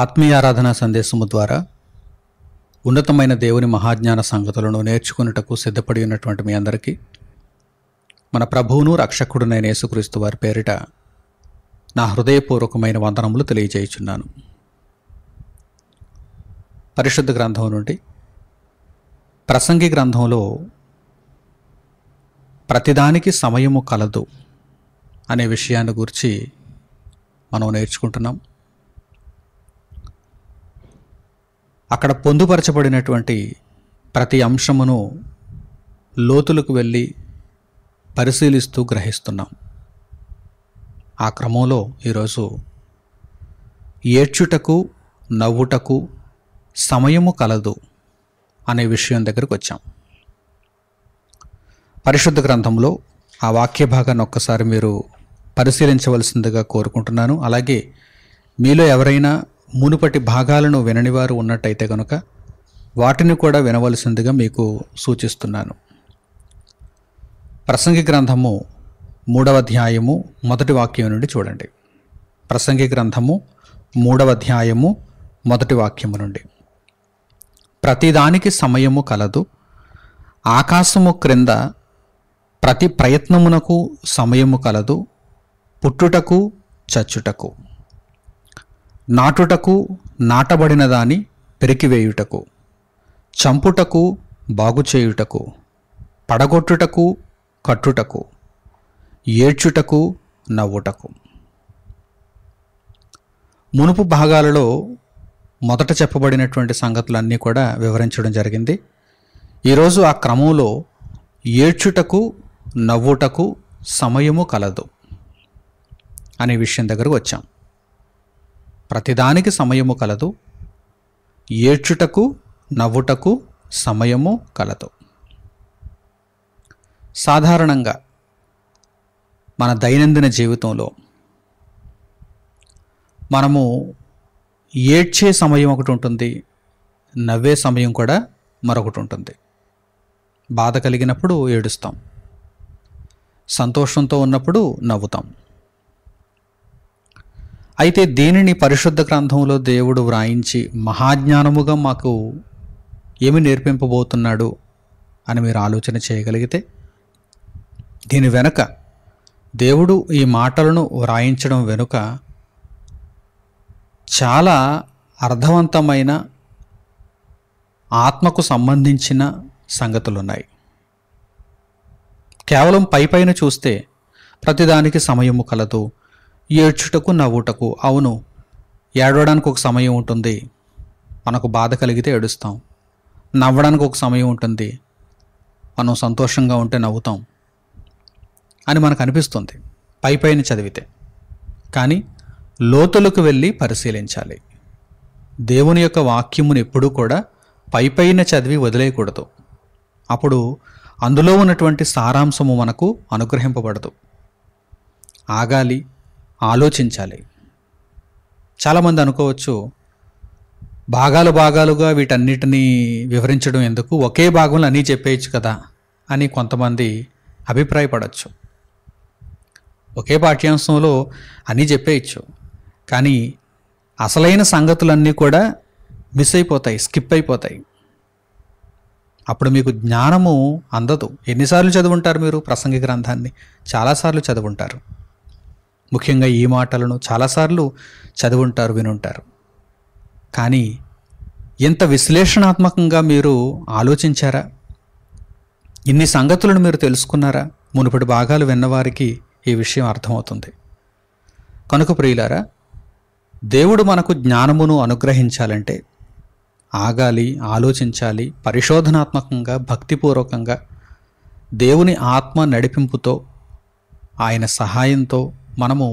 ఆత్మీయ ఆరాధన సందేశము ద్వారా ఉన్నతమైన దేవుని మహాజ్ఞాన సంగతులను నేర్చుకున్నటకు సిద్ధపడి ఉన్నటువంటి మీ అందరికీ మన ప్రభువును రక్షకుడునైన యేసుక్రీస్తు వారి పేరిట నా హృదయపూర్వకమైన వందనములు తెలియజేయుచున్నాను పరిశుద్ధ గ్రంథం నుండి ప్రసంగి గ్రంథంలో ప్రతిదానికి సమయము కలదు అనే విషయాన్ని గురించి మనం నేర్చుకుంటున్నాం అక్కడ పొందుపరచబడినటువంటి ప్రతి అంశమును లోతులకు వెళ్ళి పరిశీలిస్తూ గ్రహిస్తున్నాం ఆ క్రమంలో ఈరోజు ఏడ్చుటకు నవ్వుటకు సమయము కలదు అనే విషయం దగ్గరకు వచ్చాం పరిశుద్ధ గ్రంథంలో ఆ వాక్య భాగాన్ని ఒక్కసారి మీరు పరిశీలించవలసిందిగా కోరుకుంటున్నాను అలాగే మీలో ఎవరైనా మునుపటి భాగాలను విననివారు ఉన్నట్టయితే కనుక వాటిని కూడా వినవలసిందిగా మీకు సూచిస్తున్నాను ప్రసంగి గ్రంథము మూడవ అధ్యాయము మొదటి వాక్యం నుండి చూడండి ప్రసంగి గ్రంథము మూడవ అధ్యాయము మొదటి వాక్యము నుండి ప్రతిదానికి సమయము కలదు ఆకాశము క్రింద ప్రతి ప్రయత్నమునకు సమయము కలదు పుట్టుటకు చచ్చుటకు నాటుటకు నాటబడిన దాని పెరికివేయుటకు చంపుటకు బాగుచేయుటకు పడగొట్టుటకు కట్టుటకు ఏడ్చుటకు నవ్వుటకు మునుపు భాగాలలో మొదట చెప్పబడినటువంటి సంగతులన్నీ కూడా వివరించడం జరిగింది ఈరోజు ఆ క్రమంలో ఏడ్చుటకు నవ్వుటకు సమయము కలదు అనే విషయం దగ్గరకు వచ్చాం ప్రతిదానికి సమయము కలదు ఏడ్చుటకు నవ్వుటకు సమయము కలదు సాధారణంగా మన దైనందిన జీవితంలో మనము ఏడ్చే సమయం ఒకటి ఉంటుంది నవ్వే సమయం కూడా మరొకటి ఉంటుంది బాధ కలిగినప్పుడు ఏడుస్తాం సంతోషంతో ఉన్నప్పుడు నవ్వుతాం అయితే దీనిని పరిశుద్ధ గ్రంథంలో దేవుడు వ్రాయించి మహాజ్ఞానముగా మాకు ఏమి నేర్పింపబోతున్నాడు అని మీరు ఆలోచన చేయగలిగితే దీని వెనుక దేవుడు ఈ మాటలను వ్రాయించడం వెనుక చాలా అర్థవంతమైన ఆత్మకు సంబంధించిన సంగతులున్నాయి కేవలం పైపైన చూస్తే ప్రతిదానికి సమయము కలదు ఏడ్చుటకు నవ్వుటకు అవును ఏడవడానికి ఒక సమయం ఉంటుంది మనకు బాధ కలిగితే ఏడుస్తాం నవ్వడానికి ఒక సమయం ఉంటుంది మనం సంతోషంగా ఉంటే నవ్వుతాం అని మనకు అనిపిస్తుంది పై పైన చదివితే కానీ లోతులకు వెళ్ళి పరిశీలించాలి దేవుని యొక్క వాక్యమును ఎప్పుడూ కూడా పై పైన చదివి వదిలేయకూడదు అప్పుడు అందులో ఉన్నటువంటి సారాంశము మనకు అనుగ్రహింపబడదు ఆగాలి ఆలోచించాలి చాలామంది అనుకోవచ్చు భాగాలు భాగాలుగా వీటన్నిటినీ వివరించడం ఎందుకు ఒకే భాగంలో అన్నీ చెప్పేయచ్చు కదా అని కొంతమంది అభిప్రాయపడచ్చు ఒకే పాఠ్యాంశంలో అన్నీ చెప్పేయచ్చు కానీ అసలైన సంగతులన్నీ కూడా మిస్ అయిపోతాయి స్కిప్ అయిపోతాయి అప్పుడు మీకు జ్ఞానము అందదు ఎన్నిసార్లు చదువుంటారు మీరు ప్రసంగి గ్రంథాన్ని చాలాసార్లు చదువుంటారు ముఖ్యంగా ఈ మాటలను చాలాసార్లు చదువుంటారు వినుంటారు కానీ ఎంత విశ్లేషణాత్మకంగా మీరు ఆలోచించారా ఇన్ని సంగతులను మీరు తెలుసుకున్నారా మునుపటి భాగాలు విన్నవారికి ఈ విషయం అర్థమవుతుంది కనుక ప్రియులారా దేవుడు మనకు జ్ఞానమును అనుగ్రహించాలంటే ఆగాలి ఆలోచించాలి పరిశోధనాత్మకంగా భక్తిపూర్వకంగా దేవుని ఆత్మ నడిపింపుతో ఆయన సహాయంతో మనము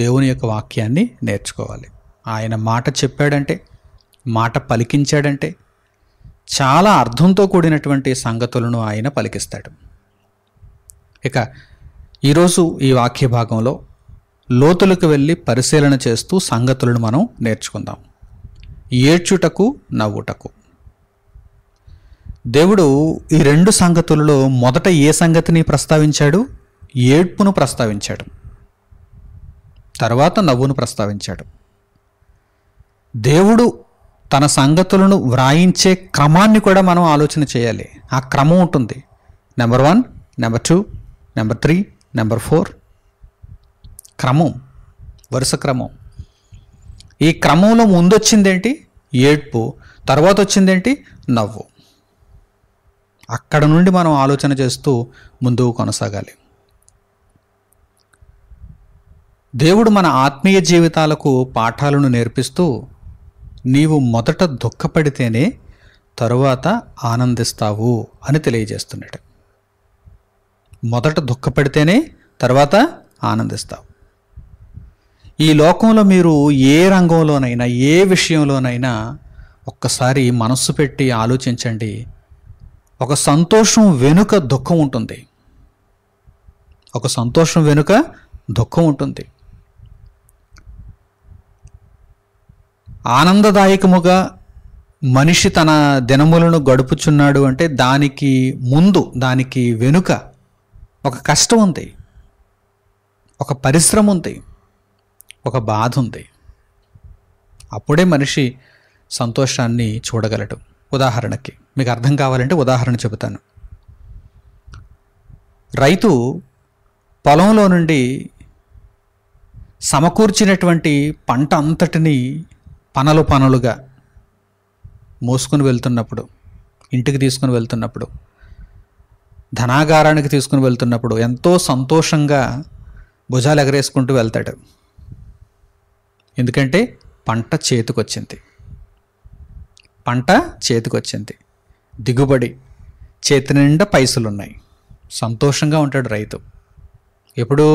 దేవుని యొక్క వాక్యాన్ని నేర్చుకోవాలి ఆయన మాట చెప్పాడంటే మాట పలికించాడంటే చాలా అర్థంతో కూడినటువంటి సంగతులను ఆయన పలికిస్తాడు ఇక ఈరోజు ఈ వాక్య భాగంలో లోతులకు వెళ్ళి పరిశీలన చేస్తూ సంగతులను మనం నేర్చుకుందాం ఏడ్చుటకు నవ్వుటకు దేవుడు ఈ రెండు సంగతులలో మొదట ఏ సంగతిని ప్రస్తావించాడు ఏడ్పును ప్రస్తావించాడు తర్వాత నవ్వును ప్రస్తావించాడు దేవుడు తన సంగతులను వ్రాయించే క్రమాన్ని కూడా మనం ఆలోచన చేయాలి ఆ క్రమం ఉంటుంది number one number two number three number four క్రమం వరుస క్రమం ఈ క్రమంలో ముందొచ్చిందేంటి ఏడ్పు తర్వాత వచ్చిందేంటి నవ్వు అక్కడ నుండి మనం ఆలోచన చేస్తూ ముందుకు కొనసాగాలి దేవుడు మన ఆత్మీయ జీవితాలకు పాఠాలను నేర్పిస్తూ నీవు మొదట దుఃఖపడితేనే తరువాత ఆనందిస్తావు అని తెలియజేస్తున్నాడు మొదట దుఃఖపడితేనే తర్వాత ఆనందిస్తావు ఈ లోకంలో మీరు ఏ రంగంలోనైనా ఏ విషయంలోనైనా ఒక్కసారి మనస్సు పెట్టి ఆలోచించండి ఒక సంతోషం వెనుక దుఃఖం ఉంటుంది ఒక సంతోషం వెనుక దుఃఖం ఉంటుంది ఆనందదాయకముగా మనిషి తన దినములను గడుపుచున్నాడు అంటే దానికి ముందు దానికి వెనుక ఒక కష్టం ఉంది ఒక పరిశ్రమ ఉంది ఒక బాధ ఉంది అప్పుడే మనిషి సంతోషాన్ని చూడగలడు ఉదాహరణకి మీకు అర్థం కావాలంటే ఉదాహరణ చెబుతాను రైతు పొలంలో నుండి సమకూర్చినటువంటి పంట అంతటిని పనలు పనులుగా మోసుకొని వెళ్తున్నప్పుడు ఇంటికి తీసుకుని వెళ్తున్నప్పుడు ధనాగారానికి తీసుకుని వెళ్తున్నప్పుడు ఎంతో సంతోషంగా భుజాలు ఎగరేసుకుంటూ వెళ్తాడు ఎందుకంటే పంట చేతికొచ్చింది పంట చేతికొచ్చింది దిగుబడి చేతి నిండా పైసలు ఉన్నాయి సంతోషంగా ఉంటాడు రైతు ఎప్పుడు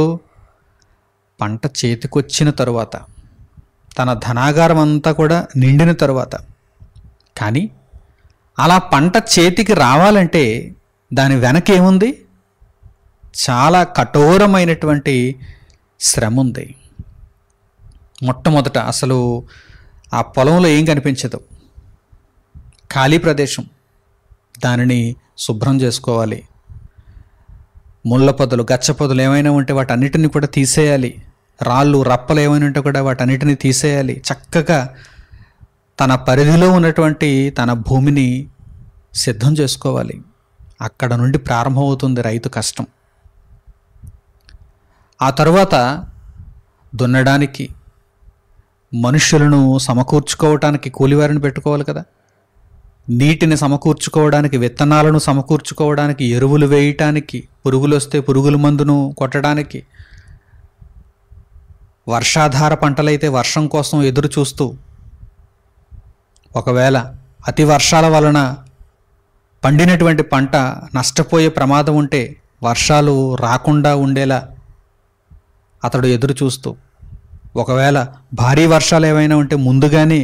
పంట చేతికొచ్చిన తరువాత తన ధనాగారం అంతా కూడా నిండిన తరువాత కానీ అలా పంట చేతికి రావాలంటే దాని వెనక ఏముంది చాలా కఠోరమైనటువంటి శ్రమ ఉంది మొట్టమొదట అసలు ఆ పొలంలో ఏం కనిపించదు ఖాళీ ప్రదేశం దానిని శుభ్రం చేసుకోవాలి ముళ్ళ పొదలు గచ్చ పొదలు ఏమైనా ఉంటే వాటన్నిటిని కూడా తీసేయాలి రాళ్ళు రప్పలు ఏమైనా ఉంటే కూడా వాటన్నిటిని తీసేయాలి చక్కగా తన పరిధిలో ఉన్నటువంటి తన భూమిని సిద్ధం చేసుకోవాలి అక్కడ నుండి ప్రారంభమవుతుంది రైతు కష్టం ఆ తర్వాత దున్నడానికి మనుషులను సమకూర్చుకోవటానికి కూలివారిని పెట్టుకోవాలి కదా నీటిని సమకూర్చుకోవడానికి విత్తనాలను సమకూర్చుకోవడానికి ఎరువులు వేయటానికి పురుగులు వస్తే పురుగుల మందును కొట్టడానికి వర్షాధార పంటలైతే వర్షం కోసం ఎదురు చూస్తూ ఒకవేళ అతి వర్షాల వలన పండినటువంటి పంట నష్టపోయే ప్రమాదం ఉంటే వర్షాలు రాకుండా ఉండేలా అతడు ఎదురు చూస్తూ ఒకవేళ భారీ వర్షాలు ఏవైనా ఉంటే ముందుగానే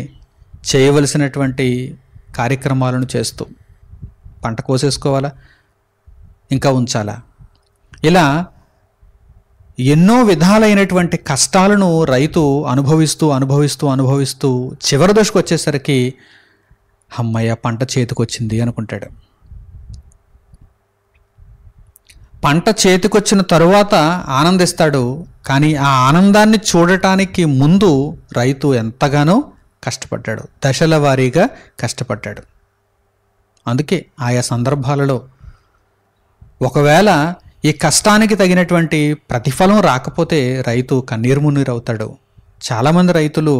చేయవలసినటువంటి కార్యక్రమాలను చేస్తూ పంట కోసేసుకోవాలా ఇంకా ఉంచాలా ఇలా ఎన్నో విధాలైనటువంటి కష్టాలను రైతు అనుభవిస్తూ అనుభవిస్తూ అనుభవిస్తూ చివరి దశకు వచ్చేసరికి అమ్మయ్య పంట చేతికొచ్చింది అనుకుంటాడు పంట చేతికొచ్చిన తరువాత ఆనందిస్తాడు కానీ ఆ ఆనందాన్ని చూడటానికి ముందు రైతు ఎంతగానో కష్టపడ్డాడు దశల వారీగా కష్టపడ్డాడు అందుకే ఆయా సందర్భాలలో ఒకవేళ ఈ కష్టానికి తగినటువంటి ప్రతిఫలం రాకపోతే రైతు కన్నీరు మున్నీరు అవుతాడు చాలామంది రైతులు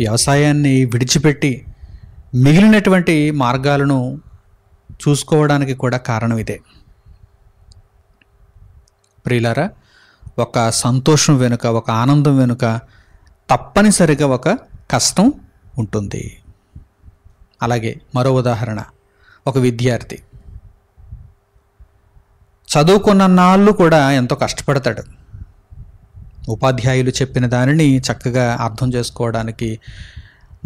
వ్యవసాయాన్ని విడిచిపెట్టి మిగిలినటువంటి మార్గాలను చూసుకోవడానికి కూడా కారణం ఇదే ప్రియులారా ఒక సంతోషం వెనుక ఒక ఆనందం వెనుక తప్పనిసరిగా ఒక కష్టం ఉంటుంది అలాగే మరో ఉదాహరణ ఒక విద్యార్థి చదువుకున్న నాళ్ళు కూడా ఎంతో కష్టపడతాడు ఉపాధ్యాయులు చెప్పిన దానిని చక్కగా అర్థం చేసుకోవడానికి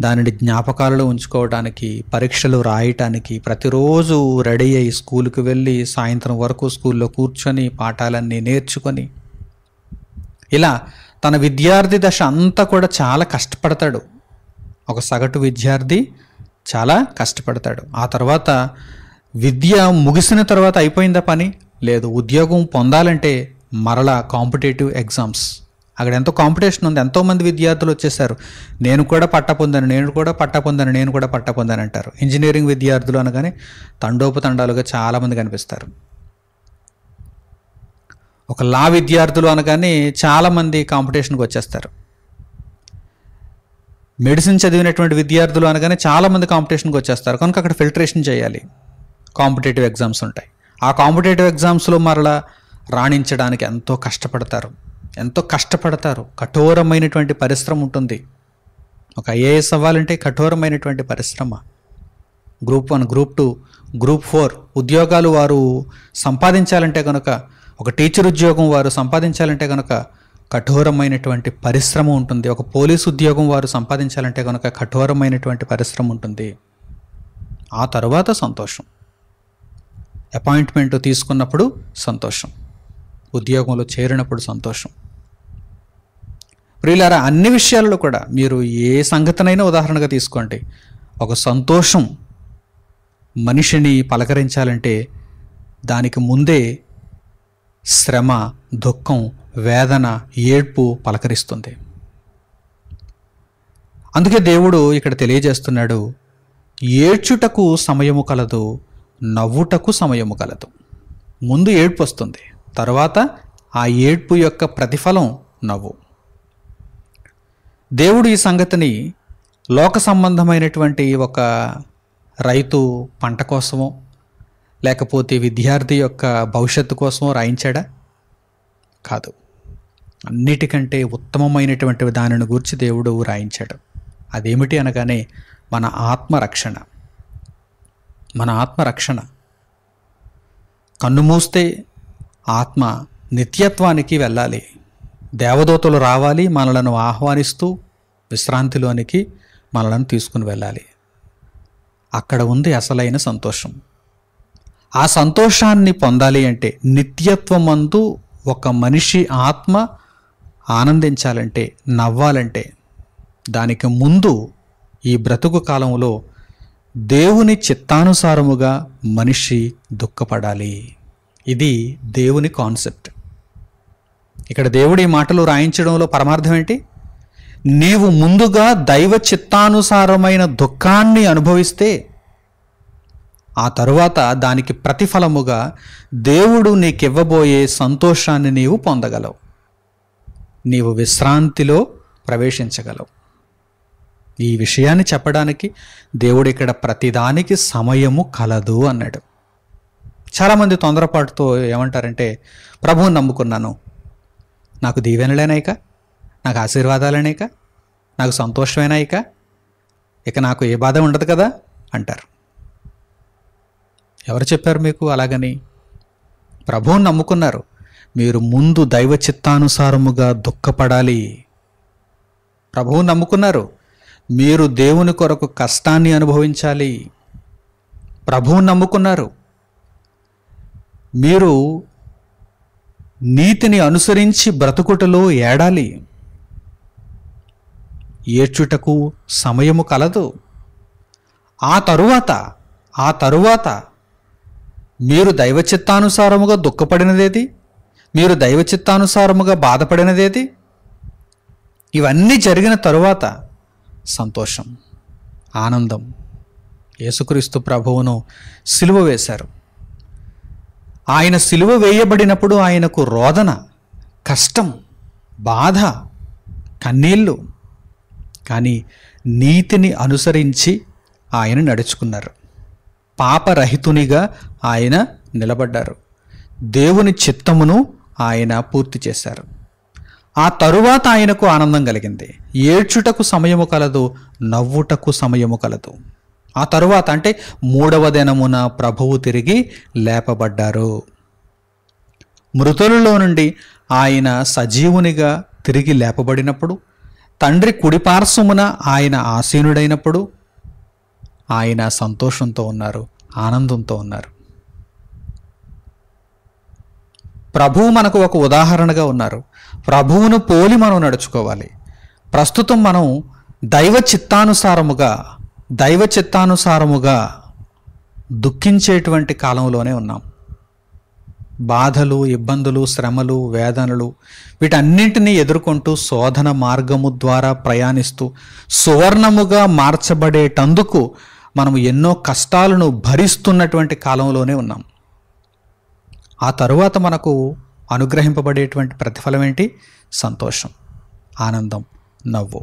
దానిని జ్ఞాపకాలలో ఉంచుకోవడానికి పరీక్షలు రాయటానికి ప్రతిరోజు రెడీ అయ్యి స్కూల్కి వెళ్ళి సాయంత్రం వరకు స్కూల్లో కూర్చొని పాఠాలన్నీ నేర్చుకొని ఇలా తన విద్యార్థి దశ అంతా కూడా చాలా కష్టపడతాడు ఒక సగటు విద్యార్థి చాలా కష్టపడతాడు ఆ తర్వాత విద్య ముగిసిన తర్వాత అయిపోయిందా పని లేదు ఉద్యోగం పొందాలంటే మరలా కాంపిటేటివ్ ఎగ్జామ్స్ అక్కడ ఎంతో కాంపిటీషన్ ఉంది ఎంతోమంది విద్యార్థులు వచ్చేసారు నేను కూడా పట్ట పొందాను నేను కూడా పట్ట పొందాను నేను కూడా పట్ట పొందాను అంటారు ఇంజనీరింగ్ విద్యార్థులు అనగానే తండోపతండాలుగా చాలామంది కనిపిస్తారు ఒక లా విద్యార్థులు అనగానే చాలామంది కాంపిటీషన్కి వచ్చేస్తారు మెడిసిన్ చదివినటువంటి విద్యార్థులు అనగానే చాలామంది కాంపిటీషన్కి వచ్చేస్తారు కనుక అక్కడ ఫిల్టరేషన్ చేయాలి కాంపిటేటివ్ ఎగ్జామ్స్ ఉంటాయి ఆ కాంపిటేటివ్ ఎగ్జామ్స్లో మరలా రాణించడానికి ఎంతో కష్టపడతారు ఎంతో కష్టపడతారు కఠోరమైనటువంటి పరిశ్రమ ఉంటుంది ఒక ఐఏఎస్ అవ్వాలంటే కఠోరమైనటువంటి పరిశ్రమ group one group two group four ఉద్యోగాలు వారు సంపాదించాలంటే కనుక ఒక టీచర్ ఉద్యోగం వారు సంపాదించాలంటే కనుక కఠోరమైనటువంటి పరిశ్రమ ఉంటుంది ఒక పోలీస్ ఉద్యోగం వారు సంపాదించాలంటే కనుక కఠోరమైనటువంటి పరిశ్రమ ఉంటుంది ఆ తర్వాత సంతోషం అపాయింట్మెంట్ తీసుకున్నప్పుడు సంతోషం ఉద్యోగంలో చేరినప్పుడు సంతోషం ప్రియులారా అన్ని విషయాల్లో కూడా మీరు ఏ సంగతినైనా ఉదాహరణగా తీసుకోండి ఒక సంతోషం మనిషిని పలకరించాలంటే దానికి ముందే శ్రమ దుఃఖం వేదన ఏడ్పు పలకరిస్తుంది అందుకే దేవుడు ఇక్కడ తెలియజేస్తున్నాడు ఏడ్చుటకు సమయము కలదు నవ్వుటకు సమయము కలదు ముందు ఏడ్పు వస్తుంది తర్వాత ఆ ఏడ్పు యొక్క ప్రతిఫలం నవ్వు దేవుడు ఈ సంగతిని లోక సంబంధమైనటువంటి ఒక రైతు పంట కోసమో లేకపోతే విద్యార్థి యొక్క భవిష్యత్తు కోసమో రాయించాడా కాదు అన్నిటికంటే ఉత్తమమైనటువంటి దానిని గురించి దేవుడు రాయించాడు అదేమిటి అనగానే మన ఆత్మరక్షణ మన ఆత్మరక్షణ కన్ను మూస్తే ఆత్మ నిత్యత్వానికి వెళ్ళాలి దేవదూతలు రావాలి మనలను ఆహ్వానిస్తూ విశ్రాంతిలోనికి మనలను తీసుకుని వెళ్ళాలి అక్కడ ఉంది అసలైన సంతోషం ఆ సంతోషాన్ని పొందాలి అంటే నిత్యత్వమందు ఒక మనిషి ఆత్మ ఆనందించాలంటే నవ్వాలంటే దానికి ముందు ఈ బ్రతుకు కాలంలో దేవుని చిత్తానుసారముగా మనిషి దుఃఖపడాలి ఇది దేవుని కాన్సెప్ట్ ఇక్కడ దేవుడి మాటలు రాయించడంలో పరమార్థం ఏంటి నీవు ముందుగా దైవ చిత్తానుసారమైన దుఃఖాన్ని అనుభవిస్తే ఆ తరువాత దానికి ప్రతిఫలముగా దేవుడు నీకివ్వబోయే సంతోషాన్ని నీవు పొందగలవు నీవు విశ్రాంతిలో ప్రవేశించగలవు ఈ విషయాన్ని చెప్పడానికి దేవుడు ఇక్కడ ప్రతిదానికి సమయము కలదు అన్నాడు చాలామంది తొందరపాటుతో ఏమంటారంటే ప్రభువుని నమ్ముకున్నాను నాకు దీవెనలేనాయిక నాకు ఆశీర్వాదాలనేక నాకు సంతోషమేనాయిక ఇక నాకు ఏ బాధ ఉండదు కదా అంటారు ఎవరు చెప్పారు మీకు అలాగని ప్రభువుని నమ్ముకున్నారు మీరు ముందు దైవ చిత్తానుసారముగా దుఃఖపడాలి ప్రభువుని నమ్ముకున్నారు మీరు దేవుని కొరకు కష్టాన్ని అనుభవించాలి ప్రభువు నమ్ముకున్నారు మీరు నీతిని అనుసరించి బ్రతుకుటలో ఏడాలి ఏడ్చుటకు సమయము కలదు ఆ తరువాత ఆ తరువాత మీరు దైవచిత్తానుసారముగా దుఃఖపడినదేది మీరు దైవచిత్తానుసారముగా బాధపడినదేది ఇవన్నీ జరిగిన తరువాత సంతోషం ఆనందం యేసుక్రీస్తు ప్రభువును సిలువ వేశారు ఆయన సిలువ వేయబడినప్పుడు ఆయనకు రోదన కష్టం బాధ కన్నీళ్ళు కానీ నీతిని అనుసరించి ఆయన నడుచుకున్నారు పాపరహితునిగా ఆయన నిలబడ్డారు దేవుని చిత్తమును ఆయన పూర్తి చేశారు ఆ తరువాత ఆయనకు ఆనందం కలిగింది ఏడ్చుటకు సమయము కలదు నవ్వుటకు సమయము కలదు ఆ తరువాత అంటే మూడవ దినమున ప్రభువు తిరిగి లేపబడ్డారు మృతులలో నుండి ఆయన సజీవునిగా తిరిగి లేపబడినప్పుడు తండ్రి కుడిపార్శ్వమున ఆయన ఆసీనుడైనప్పుడు ఆయన సంతోషంతో ఉన్నారు ఆనందంతో ఉన్నారు ప్రభువు మనకు ఒక ఉదాహరణగా ఉన్నారు ప్రభువును పోలి మనం నడుచుకోవాలి ప్రస్తుతం మనం దైవ చిత్తానుసారముగా దైవ చిత్తానుసారముగా దుఃఖించేటువంటి కాలంలోనే ఉన్నాం బాధలు ఇబ్బందులు శ్రమలు వేదనలు వీటన్నింటినీ ఎదుర్కొంటూ శోధన మార్గము ద్వారా ప్రయాణిస్తూ సువర్ణముగా మార్చబడేటందుకు మనం ఎన్నో కష్టాలను భరిస్తున్నటువంటి కాలంలోనే ఉన్నాం ఆ తరువాత మనకు అనుగ్రహింపబడేటువంటి ప్రతిఫలం ఏంటి సంతోషం ఆనందం నవ్వు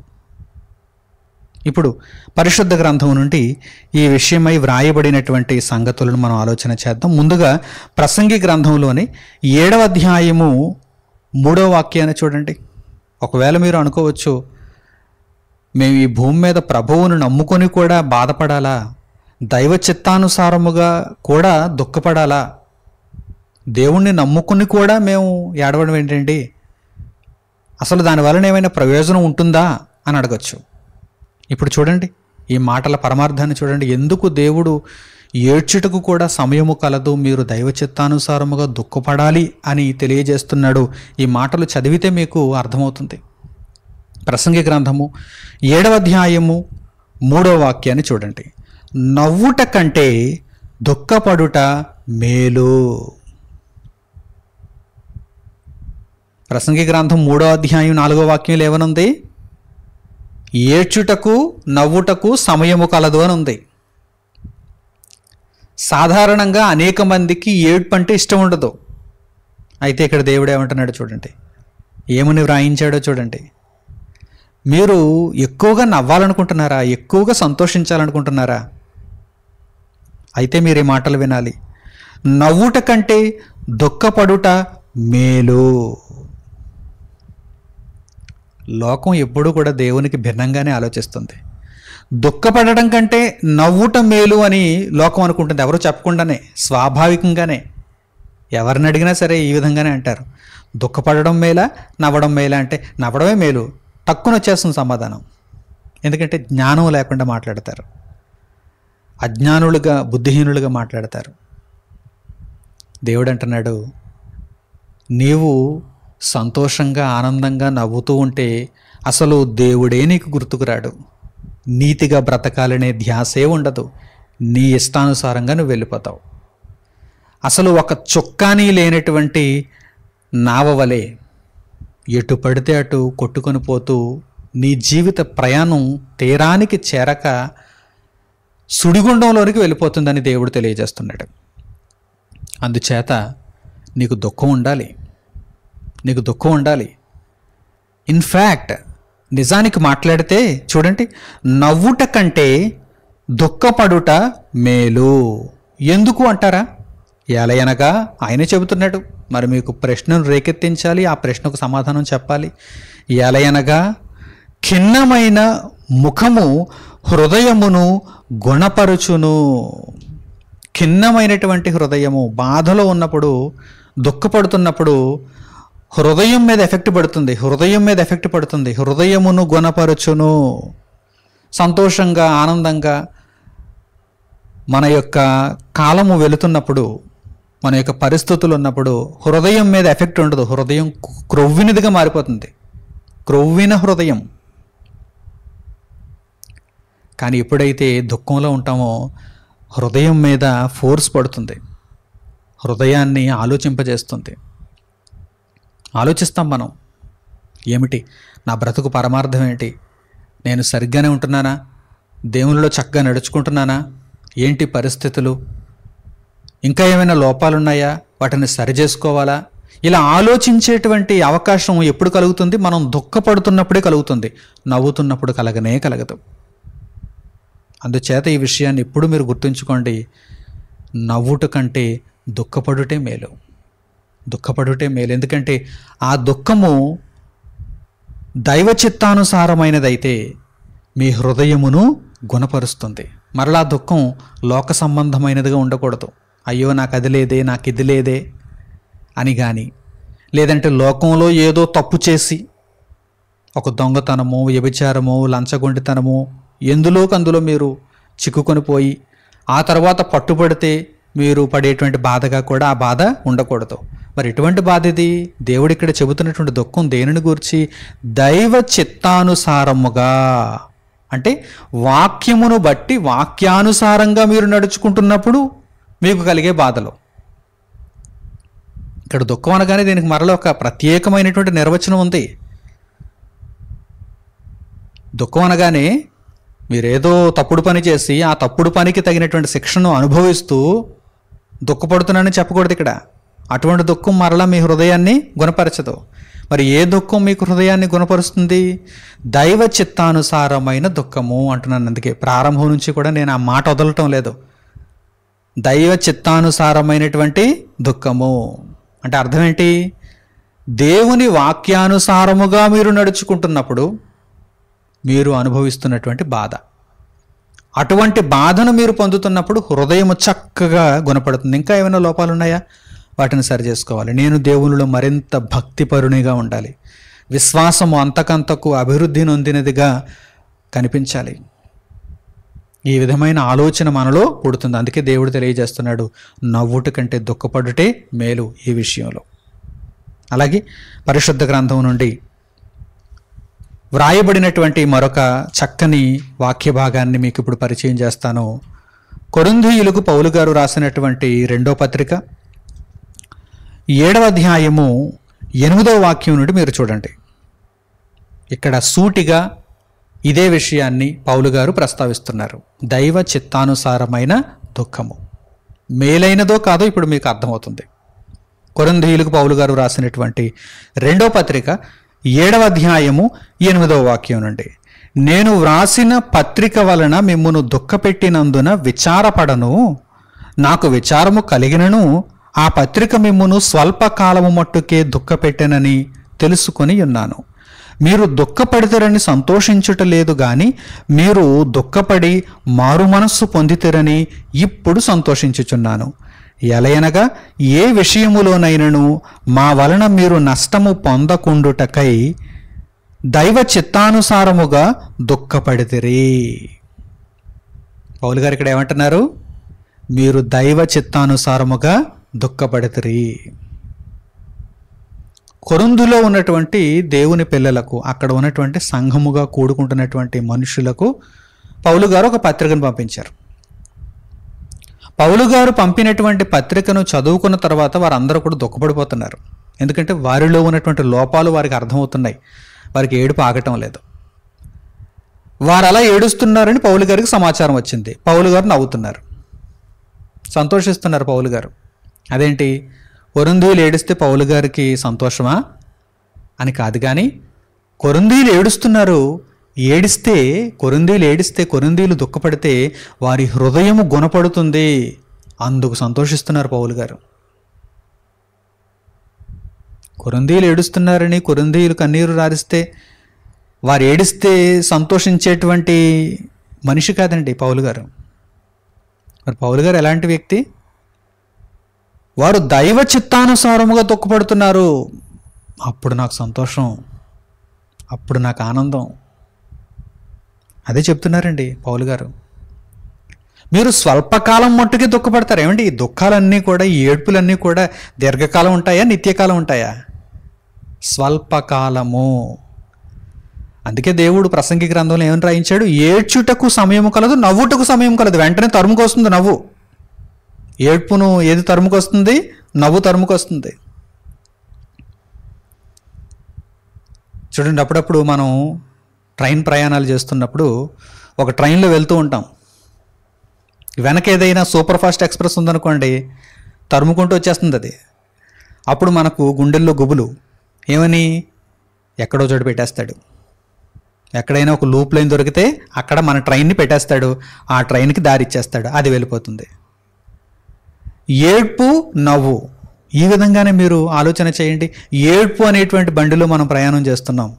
ఇప్పుడు పరిశుద్ధ గ్రంథం నుండి ఈ విషయమై వ్రాయబడినటువంటి సంగతులను మనం ఆలోచన చేద్దాం ముందుగా ప్రసంగి గ్రంథంలోని ఏడవ అధ్యాయము మూడవ వాక్యాన్ని చూడండి ఒకవేళ మీరు అనుకోవచ్చు మేము ఈ భూమి మీద ప్రభువును నమ్ముకొని కూడా బాధపడాలా దైవ చిత్తానుసారముగా కూడా దుఃఖపడాలా దేవుణ్ణి నమ్ముకుని కూడా మేము ఏడవడం ఏంటండి అసలు దానివలన ఏమైనా ప్రయోజనం ఉంటుందా అని అడగచ్చు ఇప్పుడు చూడండి ఈ మాటల పరమార్థాన్ని చూడండి ఎందుకు దేవుడు ఏడ్చుటకు కూడా సమయము కలదు మీరు దైవ చిత్తానుసారముగా దుఃఖపడాలి అని తెలియజేస్తున్నాడు ఈ మాటలు చదివితే మీకు అర్థమవుతుంది ప్రసంగి గ్రంథము ఏడవ అధ్యాయము మూడవ వాక్యాన్ని చూడండి నవ్వుట కంటే దుఃఖపడుట మేలు ప్రసంగి గ్రంథం మూడో అధ్యాయం నాలుగో వాక్యం ఏమనుంది ఏడ్చుటకు నవ్వుటకు సమయము కలదు అని ఉంది సాధారణంగా అనేక మందికి ఏడ్పు అంటే ఇష్టం ఉండదు అయితే ఇక్కడ దేవుడు ఏమంటున్నాడు చూడండి ఏమని వ్రాయించాడో చూడండి మీరు ఎక్కువగా నవ్వాలనుకుంటున్నారా ఎక్కువగా సంతోషించాలనుకుంటున్నారా అయితే మీరు ఈ మాటలు వినాలి నవ్వుట కంటే దుఃఖపడుట మేలు లోకం ఎప్పుడూ కూడా దేవునికి భిన్నంగానే ఆలోచిస్తుంది దుఃఖపడడం కంటే నవ్వుట మేలు అని లోకం అనుకుంటుంది ఎవరు చెప్పకుండానే స్వాభావికంగానే ఎవరిని అడిగినా సరే ఈ విధంగానే అంటారు దుఃఖపడడం మేలా నవ్వడం మేలా అంటే నవ్వడమే మేలు వచ్చేస్తుంది సమాధానం ఎందుకంటే జ్ఞానం లేకుండా మాట్లాడతారు అజ్ఞానులుగా బుద్ధిహీనులుగా మాట్లాడతారు దేవుడు అంటున్నాడు నీవు సంతోషంగా ఆనందంగా నవ్వుతూ ఉంటే అసలు దేవుడే నీకు గుర్తుకురాడు నీతిగా బ్రతకాలనే ధ్యాసే ఉండదు నీ ఇష్టానుసారంగా నువ్వు వెళ్ళిపోతావు అసలు ఒక చుక్కాని లేనటువంటి నావవలే ఎటు పడితే అటు కొట్టుకొని పోతూ నీ జీవిత ప్రయాణం తీరానికి చేరక సుడిగుండంలోనికి వెళ్ళిపోతుందని దేవుడు తెలియజేస్తున్నాడు అందుచేత నీకు దుఃఖం ఉండాలి నీకు దుఃఖం ఉండాలి ఇన్ఫ్యాక్ట్ నిజానికి మాట్లాడితే చూడండి నవ్వుట కంటే దుఃఖపడుట మేలు ఎందుకు అంటారా ఎలయనగా ఆయనే చెబుతున్నాడు మరి మీకు ప్రశ్నను రేకెత్తించాలి ఆ ప్రశ్నకు సమాధానం చెప్పాలి ఎలయనగా ఖిన్నమైన ముఖము హృదయమును గుణపరుచును ఖిన్నమైనటువంటి హృదయము బాధలో ఉన్నప్పుడు దుఃఖపడుతున్నప్పుడు హృదయం మీద ఎఫెక్ట్ పడుతుంది హృదయం మీద ఎఫెక్ట్ పడుతుంది హృదయమును గుణపరచును సంతోషంగా ఆనందంగా మన యొక్క కాలము వెళుతున్నప్పుడు మన యొక్క పరిస్థితులు ఉన్నప్పుడు హృదయం మీద ఎఫెక్ట్ ఉండదు హృదయం క్రొవ్వినదిగా మారిపోతుంది క్రొవ్విన హృదయం కానీ ఎప్పుడైతే దుఃఖంలో ఉంటామో హృదయం మీద ఫోర్స్ పడుతుంది హృదయాన్ని ఆలోచింపజేస్తుంది ఆలోచిస్తాం మనం ఏమిటి నా బ్రతుకు పరమార్థం ఏంటి నేను సరిగ్గానే ఉంటున్నానా దేవునిలో చక్కగా నడుచుకుంటున్నానా ఏంటి పరిస్థితులు ఇంకా ఏమైనా లోపాలున్నాయా వాటిని సరిచేసుకోవాలా ఇలా ఆలోచించేటువంటి అవకాశం ఎప్పుడు కలుగుతుంది మనం దుఃఖపడుతున్నప్పుడే కలుగుతుంది నవ్వుతున్నప్పుడు కలగనే కలగదు అందుచేత ఈ విషయాన్ని ఎప్పుడు మీరు గుర్తుంచుకోండి నవ్వుట కంటే దుఃఖపడుటే మేలు దుఃఖపడుటే మేలు ఎందుకంటే ఆ దుఃఖము దైవ చిత్తానుసారమైనదైతే మీ హృదయమును గుణపరుస్తుంది మరలా దుఃఖం లోక సంబంధమైనదిగా ఉండకూడదు అయ్యో నాకు అది లేదే నాకు ఇది లేదే అని కానీ లేదంటే లోకంలో ఏదో తప్పు చేసి ఒక దొంగతనము వ్యభిచారము లంచగొండితనము ఎందులోకి అందులో మీరు చిక్కుకొని పోయి ఆ తర్వాత పట్టుబడితే మీరు పడేటువంటి బాధగా కూడా ఆ బాధ ఉండకూడదు మరి ఎటువంటి బాధ ఇది దేవుడు ఇక్కడ చెబుతున్నటువంటి దుఃఖం దేనిని గురించి దైవ చిత్తానుసారముగా అంటే వాక్యమును బట్టి వాక్యానుసారంగా మీరు నడుచుకుంటున్నప్పుడు మీకు కలిగే బాధలు ఇక్కడ దుఃఖం అనగానే దీనికి మరలో ఒక ప్రత్యేకమైనటువంటి నిర్వచనం ఉంది దుఃఖం అనగానే మీరేదో తప్పుడు పని చేసి ఆ తప్పుడు పనికి తగినటువంటి శిక్షను అనుభవిస్తూ దుఃఖపడుతున్నానని చెప్పకూడదు ఇక్కడ అటువంటి దుఃఖం మరలా మీ హృదయాన్ని గుణపరచదు మరి ఏ దుఃఖం మీకు హృదయాన్ని గుణపరుస్తుంది దైవ చిత్తానుసారమైన దుఃఖము అంటున్నాను అందుకే ప్రారంభం నుంచి కూడా నేను ఆ మాట వదలటం లేదు దైవ చిత్తానుసారమైనటువంటి దుఃఖము అంటే అర్థం ఏంటి దేవుని వాక్యానుసారముగా మీరు నడుచుకుంటున్నప్పుడు మీరు అనుభవిస్తున్నటువంటి బాధ అటువంటి బాధను మీరు పొందుతున్నప్పుడు హృదయము చక్కగా గుణపడుతుంది ఇంకా ఏమైనా లోపాలు ఉన్నాయా వాటిని సరి చేసుకోవాలి నేను దేవునిలో మరింత భక్తిపరునిగా ఉండాలి విశ్వాసము అంతకంతకు అభివృద్ధి నొందినదిగా కనిపించాలి ఈ విధమైన ఆలోచన మనలో పుడుతుంది అందుకే దేవుడు తెలియజేస్తున్నాడు నవ్వుట కంటే దుఃఖపడుటే మేలు ఈ విషయంలో అలాగే పరిశుద్ధ గ్రంథం నుండి వ్రాయబడినటువంటి మరొక చక్కని వాక్య భాగాన్ని మీకు ఇప్పుడు పరిచయం చేస్తాను కొరుంధీయులకు పౌలు గారు రాసినటువంటి రెండో పత్రిక ఏడవ అధ్యాయము ఎనిమిదవ వాక్యం నుండి మీరు చూడండి ఇక్కడ సూటిగా ఇదే విషయాన్ని పౌలు గారు ప్రస్తావిస్తున్నారు దైవ చిత్తానుసారమైన దుఃఖము మేలైనదో కాదో ఇప్పుడు మీకు అర్థమవుతుంది కొరంధీయులకు పౌలు గారు రాసినటువంటి రెండో పత్రిక ఏడవ అధ్యాయము ఎనిమిదవ వాక్యం నుండి నేను వ్రాసిన పత్రిక వలన మిమ్మును దుఃఖపెట్టినందున విచారపడను నాకు విచారము కలిగినను ఆ పత్రిక మిమ్మును స్వల్పకాలము మట్టుకే దుఃఖపెట్టెనని తెలుసుకొని ఉన్నాను మీరు దుఃఖపడితేరని సంతోషించుట లేదు గాని మీరు దుఃఖపడి మారు మనస్సు పొందితేరని ఇప్పుడు సంతోషించుచున్నాను ఎలయనగా ఏ విషయములోనైనను మా వలన మీరు నష్టము పొందకుండుటకై దైవ చిత్తానుసారముగా దుఃఖపడితే పౌలు గారు ఇక్కడ ఏమంటున్నారు మీరు దైవ చిత్తానుసారముగా దుఃఖపడతరి కొరుందులో ఉన్నటువంటి దేవుని పిల్లలకు అక్కడ ఉన్నటువంటి సంఘముగా కూడుకుంటున్నటువంటి మనుషులకు పౌలు గారు ఒక పత్రికను పంపించారు పౌలు గారు పంపినటువంటి పత్రికను చదువుకున్న తర్వాత వారందరూ కూడా దుఃఖపడిపోతున్నారు ఎందుకంటే వారిలో ఉన్నటువంటి లోపాలు వారికి అర్థమవుతున్నాయి వారికి ఏడుపు ఆగటం లేదు వారు అలా ఏడుస్తున్నారని పౌలు గారికి సమాచారం వచ్చింది పౌలు గారు నవ్వుతున్నారు సంతోషిస్తున్నారు పౌలు గారు అదేంటి కొరుందీలు ఏడిస్తే పౌలు గారికి సంతోషమా అని కాదు కానీ కొరుందీలు ఏడుస్తున్నారు ఏడిస్తే కొరుందీలు ఏడిస్తే కొరుందీలు దుఃఖపడితే వారి హృదయము గుణపడుతుంది అందుకు సంతోషిస్తున్నారు పౌలు గారు కొరుందీలు ఏడుస్తున్నారని కొరుందీలు కన్నీరు రారిస్తే వారు ఏడిస్తే సంతోషించేటువంటి మనిషి కాదండి పౌలు గారు మరి పౌలు గారు ఎలాంటి వ్యక్తి వారు దైవ చిత్తానుసారముగా తొక్కుపడుతున్నారు అప్పుడు నాకు సంతోషం అప్పుడు నాకు ఆనందం అదే చెప్తున్నారండి పౌలు గారు మీరు స్వల్పకాలం మట్టుకే దుఃఖపడతారు ఏమండి ఈ దుఃఖాలన్నీ కూడా ఈ ఏడ్పులన్నీ కూడా దీర్ఘకాలం ఉంటాయా నిత్యకాలం ఉంటాయా స్వల్పకాలము అందుకే దేవుడు ప్రసంగి గ్రంథంలో ఏమని రాయించాడు ఏడ్చుటకు సమయం కలదు నవ్వుటకు సమయం కలదు వెంటనే తరుముకొస్తుంది నవ్వు ఏడ్పును ఏది తరుముకొస్తుంది నవ్వు తరుముకొస్తుంది చూడండి అప్పుడప్పుడు మనం ట్రైన్ ప్రయాణాలు చేస్తున్నప్పుడు ఒక ట్రైన్లో వెళ్తూ ఉంటాం వెనక ఏదైనా సూపర్ ఫాస్ట్ ఎక్స్ప్రెస్ ఉందనుకోండి తరుముకుంటూ వచ్చేస్తుంది అది అప్పుడు మనకు గుండెల్లో గుబులు ఏమని ఎక్కడో చోటు పెట్టేస్తాడు ఎక్కడైనా ఒక లూప్ లైన్ దొరికితే అక్కడ మన ట్రైన్ని పెట్టేస్తాడు ఆ ట్రైన్కి దారి ఇచ్చేస్తాడు అది వెళ్ళిపోతుంది ఏడ్పు నవ్వు ఈ విధంగానే మీరు ఆలోచన చేయండి ఏడ్పు అనేటువంటి బండిలో మనం ప్రయాణం చేస్తున్నాం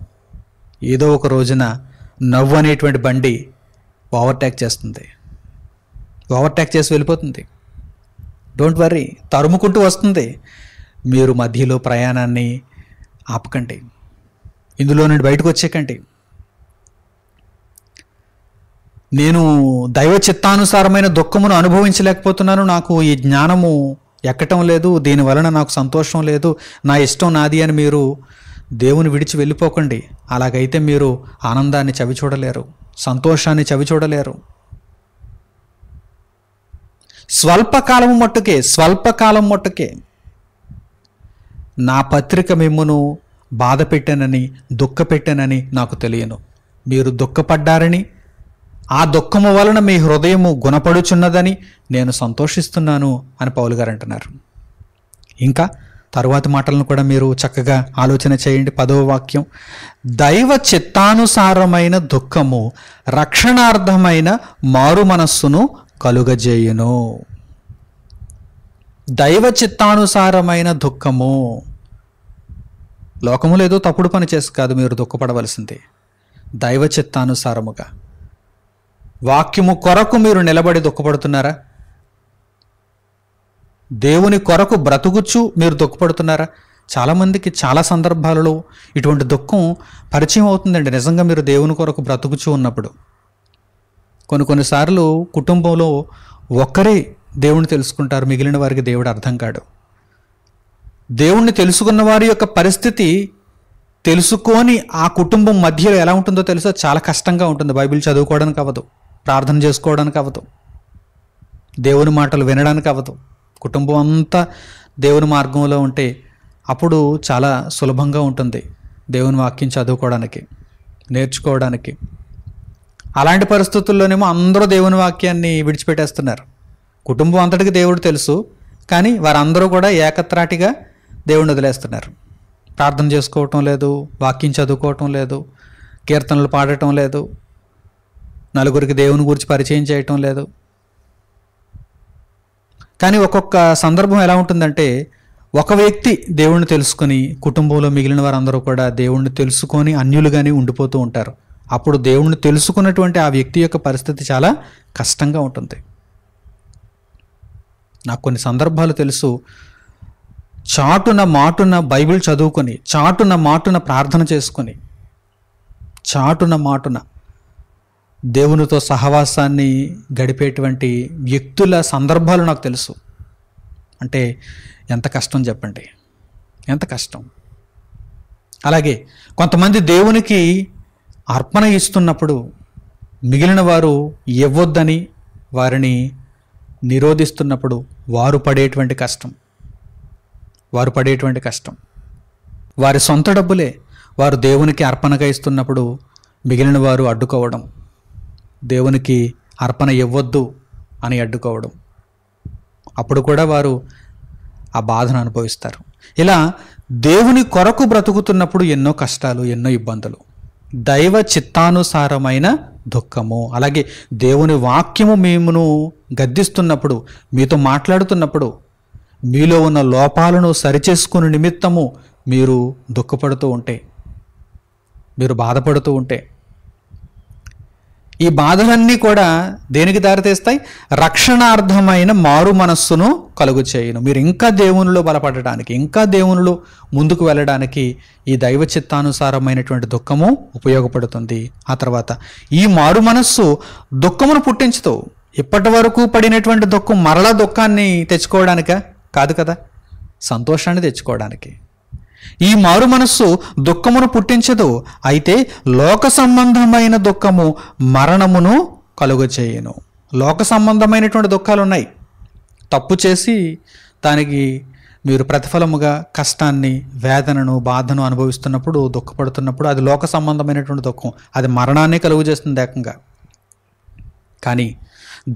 ఏదో ఒక రోజున నవ్వు అనేటువంటి బండి ఓవర్టేక్ చేస్తుంది ఓవర్టేక్ చేసి వెళ్ళిపోతుంది డోంట్ వర్రీ తరుముకుంటూ వస్తుంది మీరు మధ్యలో ప్రయాణాన్ని ఆపకండి ఇందులో నుండి బయటకు వచ్చేకండి నేను దైవ చిత్తానుసారమైన దుఃఖమును అనుభవించలేకపోతున్నాను నాకు ఈ జ్ఞానము ఎక్కటం లేదు దీనివలన నాకు సంతోషం లేదు నా ఇష్టం నాది అని మీరు దేవుని విడిచి వెళ్ళిపోకండి అలాగైతే మీరు ఆనందాన్ని చవిచూడలేరు సంతోషాన్ని చవిచూడలేరు స్వల్పకాలం మట్టుకే స్వల్పకాలం మట్టుకే నా పత్రిక మిమ్మను బాధ పెట్టానని దుఃఖ పెట్టానని నాకు తెలియను మీరు దుఃఖపడ్డారని ఆ దుఃఖము వలన మీ హృదయము గుణపడుచున్నదని నేను సంతోషిస్తున్నాను అని పౌలు గారు అంటున్నారు ఇంకా తరువాత మాటలను కూడా మీరు చక్కగా ఆలోచన చేయండి పదవ వాక్యం దైవ చిత్తానుసారమైన దుఃఖము రక్షణార్థమైన మారు మనస్సును కలుగజేయును దైవ చిత్తానుసారమైన దుఃఖము లోకము లేదో తప్పుడు పని చేసి కాదు మీరు దుఃఖపడవలసింది దైవ చిత్తానుసారముగా వాక్యము కొరకు మీరు నిలబడి దుఃఖపడుతున్నారా దేవుని కొరకు బ్రతుకుచ్చు మీరు దుఃఖపడుతున్నారా చాలామందికి చాలా సందర్భాలలో ఇటువంటి దుఃఖం పరిచయం అవుతుందండి నిజంగా మీరు దేవుని కొరకు బ్రతుకుచూ ఉన్నప్పుడు కొన్ని కొన్నిసార్లు కుటుంబంలో ఒక్కరే దేవుణ్ణి తెలుసుకుంటారు మిగిలిన వారికి దేవుడు అర్థం కాడు దేవుణ్ణి తెలుసుకున్న వారి యొక్క పరిస్థితి తెలుసుకొని ఆ కుటుంబం మధ్యలో ఎలా ఉంటుందో తెలుసో చాలా కష్టంగా ఉంటుంది బైబిల్ చదువుకోవడానికి అవ్వదు ప్రార్థన చేసుకోవడానికి అవ్వదు దేవుని మాటలు వినడానికి అవ్వదు కుటుంబం అంతా దేవుని మార్గంలో ఉంటే అప్పుడు చాలా సులభంగా ఉంటుంది దేవుని వాక్యం చదువుకోవడానికి నేర్చుకోవడానికి అలాంటి పరిస్థితుల్లోనేమో అందరూ దేవుని వాక్యాన్ని విడిచిపెట్టేస్తున్నారు కుటుంబం అంతటికి దేవుడు తెలుసు కానీ వారందరూ కూడా ఏకత్రాటిగా దేవుని వదిలేస్తున్నారు ప్రార్థన చేసుకోవటం లేదు వాక్యం చదువుకోవటం లేదు కీర్తనలు పాడటం లేదు నలుగురికి దేవుని గురించి పరిచయం చేయటం లేదు కానీ ఒక్కొక్క సందర్భం ఎలా ఉంటుందంటే ఒక వ్యక్తి దేవుణ్ణి తెలుసుకొని కుటుంబంలో మిగిలిన వారందరూ కూడా దేవుణ్ణి తెలుసుకొని అన్యులుగానే ఉండిపోతూ ఉంటారు అప్పుడు దేవుణ్ణి తెలుసుకున్నటువంటి ఆ వ్యక్తి యొక్క పరిస్థితి చాలా కష్టంగా ఉంటుంది నాకు కొన్ని సందర్భాలు తెలుసు చాటున మాటున బైబిల్ చదువుకొని చాటున మాటున ప్రార్థన చేసుకొని చాటున మాటున దేవునితో సహవాసాన్ని గడిపేటువంటి వ్యక్తుల సందర్భాలు నాకు తెలుసు అంటే ఎంత కష్టం చెప్పండి ఎంత కష్టం అలాగే కొంతమంది దేవునికి అర్పణ ఇస్తున్నప్పుడు మిగిలిన వారు ఇవ్వొద్దని వారిని నిరోధిస్తున్నప్పుడు వారు పడేటువంటి కష్టం వారు పడేటువంటి కష్టం వారి సొంత డబ్బులే వారు దేవునికి అర్పణగా ఇస్తున్నప్పుడు మిగిలిన వారు అడ్డుకోవడం దేవునికి అర్పణ ఇవ్వద్దు అని అడ్డుకోవడం అప్పుడు కూడా వారు ఆ బాధను అనుభవిస్తారు ఇలా దేవుని కొరకు బ్రతుకుతున్నప్పుడు ఎన్నో కష్టాలు ఎన్నో ఇబ్బందులు దైవ చిత్తానుసారమైన దుఃఖము అలాగే దేవుని వాక్యము మేమును గద్దిస్తున్నప్పుడు మీతో మాట్లాడుతున్నప్పుడు మీలో ఉన్న లోపాలను సరిచేసుకుని నిమిత్తము మీరు దుఃఖపడుతూ ఉంటే మీరు బాధపడుతూ ఉంటే ఈ బాధలన్నీ కూడా దేనికి దారితీస్తాయి రక్షణార్థమైన మారు మనస్సును కలుగు చేయను మీరు ఇంకా దేవునిలో బలపడడానికి ఇంకా దేవునిలో ముందుకు వెళ్ళడానికి ఈ దైవ చిత్తానుసారమైనటువంటి దుఃఖము ఉపయోగపడుతుంది ఆ తర్వాత ఈ మారు మనస్సు దుఃఖమును పుట్టించుతూ ఇప్పటి వరకు పడినటువంటి దుఃఖం మరలా దుఃఖాన్ని తెచ్చుకోవడానిక కాదు కదా సంతోషాన్ని తెచ్చుకోవడానికి ఈ మారు మనస్సు దుఃఖమును పుట్టించదు అయితే లోక సంబంధమైన దుఃఖము మరణమును కలుగచేయను లోక సంబంధమైనటువంటి దుఃఖాలు ఉన్నాయి తప్పు చేసి దానికి మీరు ప్రతిఫలముగా కష్టాన్ని వేదనను బాధను అనుభవిస్తున్నప్పుడు దుఃఖపడుతున్నప్పుడు అది లోక సంబంధమైనటువంటి దుఃఖం అది మరణాన్ని కలుగు చేస్తుంది ఏకంగా కానీ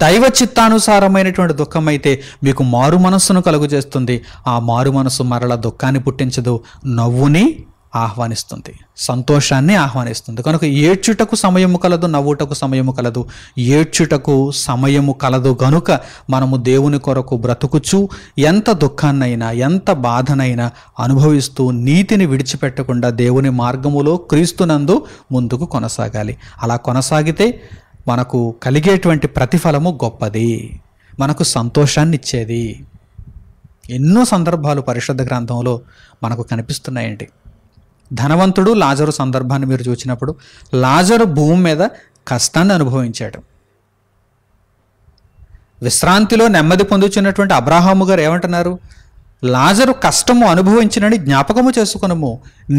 దైవ చిత్తానుసారమైనటువంటి దుఃఖం అయితే మీకు మారు మనస్సును కలుగు చేస్తుంది ఆ మారు మనస్సు మరల దుఃఖాన్ని పుట్టించదు నవ్వుని ఆహ్వానిస్తుంది సంతోషాన్ని ఆహ్వానిస్తుంది కనుక ఏడ్చుటకు సమయము కలదు నవ్వుటకు సమయము కలదు ఏడ్చుటకు సమయము కలదు గనుక మనము దేవుని కొరకు బ్రతుకుచు ఎంత దుఃఖాన్నైనా ఎంత బాధనైనా అనుభవిస్తూ నీతిని విడిచిపెట్టకుండా దేవుని మార్గములో క్రీస్తునందు ముందుకు కొనసాగాలి అలా కొనసాగితే మనకు కలిగేటువంటి ప్రతిఫలము గొప్పది మనకు సంతోషాన్ని ఇచ్చేది ఎన్నో సందర్భాలు పరిశుద్ధ గ్రంథంలో మనకు కనిపిస్తున్నాయండి ధనవంతుడు లాజరు సందర్భాన్ని మీరు చూసినప్పుడు లాజరు భూమి మీద కష్టాన్ని అనుభవించాడు విశ్రాంతిలో నెమ్మది పొందుచున్నటువంటి అబ్రాహాము గారు ఏమంటున్నారు లాజరు కష్టము అనుభవించినని జ్ఞాపకము చేసుకునము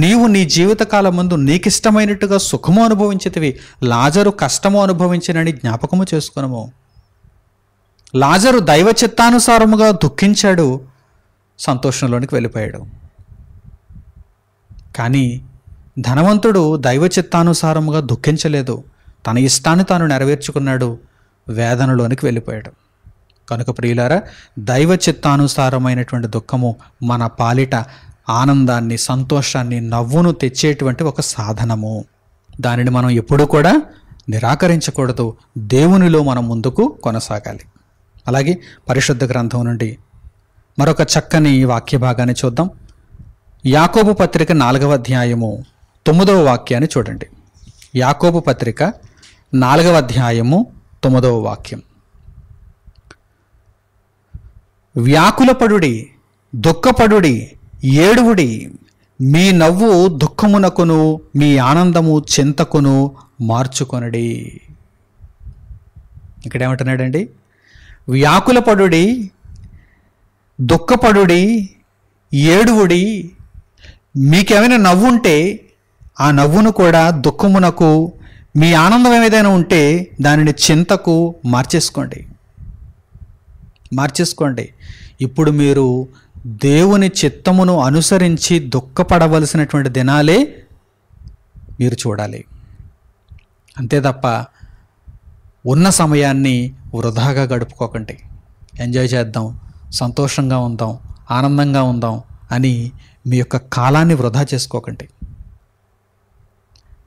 నీవు నీ జీవితకాలం ముందు నీకిష్టమైనట్టుగా సుఖము అనుభవించేటివి లాజరు కష్టము అనుభవించినని జ్ఞాపకము చేసుకునము లాజరు దైవ చిత్తానుసారముగా దుఃఖించాడు సంతోషంలోనికి వెళ్ళిపోయాడు కానీ ధనవంతుడు దైవ చిత్తానుసారముగా దుఃఖించలేదు తన ఇష్టాన్ని తాను నెరవేర్చుకున్నాడు వేదనలోనికి వెళ్ళిపోయాడు కనుక ప్రియులారా దైవ చిత్తానుసారమైనటువంటి దుఃఖము మన పాలిట ఆనందాన్ని సంతోషాన్ని నవ్వును తెచ్చేటువంటి ఒక సాధనము దానిని మనం ఎప్పుడూ కూడా నిరాకరించకూడదు దేవునిలో మనం ముందుకు కొనసాగాలి అలాగే పరిశుద్ధ గ్రంథం నుండి మరొక చక్కని వాక్య భాగాన్ని చూద్దాం యాకోబు పత్రిక నాలుగవ అధ్యాయము తొమ్మిదవ వాక్యాన్ని చూడండి యాకోబు పత్రిక నాలుగవ అధ్యాయము తొమ్మిదవ వాక్యం వ్యాకులపడుడి దుఃఖపడుడి ఏడువుడి మీ నవ్వు దుఃఖమునకును మీ ఆనందము చింతకును మార్చుకొనడి ఇక్కడ ఏమంటున్నాడండి వ్యాకులపడుడి దుఃఖపడుడి ఏడువుడి మీకేమైనా నవ్వు ఉంటే ఆ నవ్వును కూడా దుఃఖమునకు మీ ఆనందం ఏదైనా ఉంటే దానిని చింతకు మార్చేసుకోండి మార్చేసుకోండి ఇప్పుడు మీరు దేవుని చిత్తమును అనుసరించి దుఃఖపడవలసినటువంటి దినాలే మీరు చూడాలి అంతే తప్ప ఉన్న సమయాన్ని వృధాగా గడుపుకోకండి ఎంజాయ్ చేద్దాం సంతోషంగా ఉందాం ఆనందంగా ఉందాం అని మీ యొక్క కాలాన్ని వృధా చేసుకోకండి